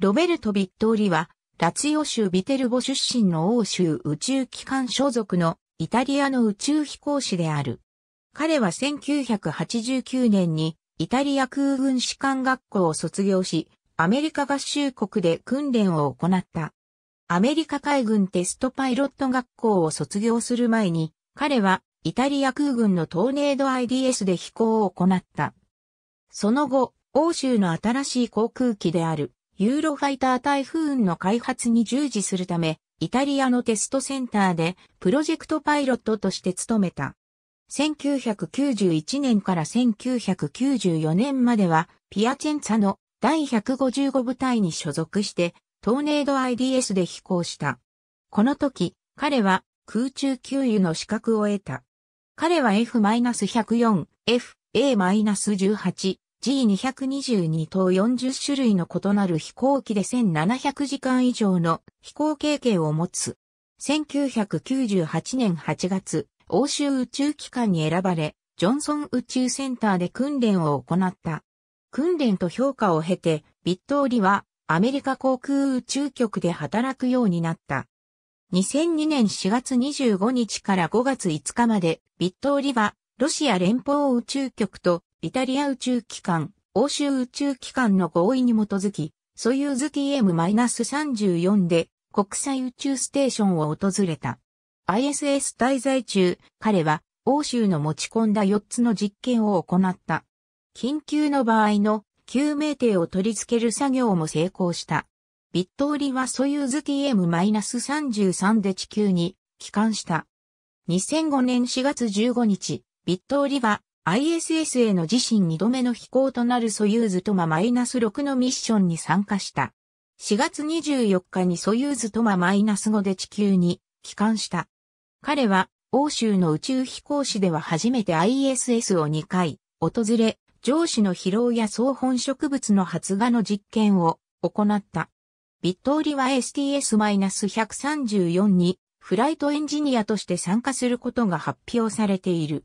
ロベルト・ビットーリは、ラツィオ州ビテルボ出身の欧州宇宙機関所属のイタリアの宇宙飛行士である。彼は1989年にイタリア空軍士官学校を卒業し、アメリカ合衆国で訓練を行った。アメリカ海軍テストパイロット学校を卒業する前に、彼はイタリア空軍のトーネード IDS で飛行を行った。その後、欧州の新しい航空機であるユーロファイターフ風雲の開発に従事するため、イタリアのテストセンターでプロジェクトパイロットとして務めた。1991年から1994年までは、ピアチェンツァの第155部隊に所属して、トーネード IDS で飛行した。この時、彼は空中給油の資格を得た。彼は F-104、FA-18、G222 等40種類の異なる飛行機で1700時間以上の飛行経験を持つ。1998年8月、欧州宇宙機関に選ばれ、ジョンソン宇宙センターで訓練を行った。訓練と評価を経て、ビットーリはアメリカ航空宇宙局で働くようになった。2002年4月25日から5月5日まで、ビットーリはロシア連邦宇宙局とイタリア宇宙機関、欧州宇宙機関の合意に基づき、ソユーズ TM-34 で国際宇宙ステーションを訪れた。ISS 滞在中、彼は欧州の持ち込んだ4つの実験を行った。緊急の場合の救命艇を取り付ける作業も成功した。ビットオリはソユーズ TM-33 で地球に帰還した。2005年4月15日、ビットオリは ISS への自身2度目の飛行となるソユーズトママイナス -6 のミッションに参加した。4月24日にソユーズトママイナス -5 で地球に帰還した。彼は欧州の宇宙飛行士では初めて ISS を2回訪れ、上司の疲労や総本植物の発芽の実験を行った。ビットーリは STS-134 にフライトエンジニアとして参加することが発表されている。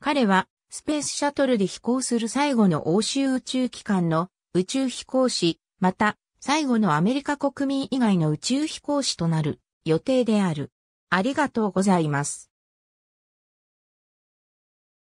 彼はスペースシャトルで飛行する最後の欧州宇宙機関の宇宙飛行士、また最後のアメリカ国民以外の宇宙飛行士となる予定である。ありがとうございます。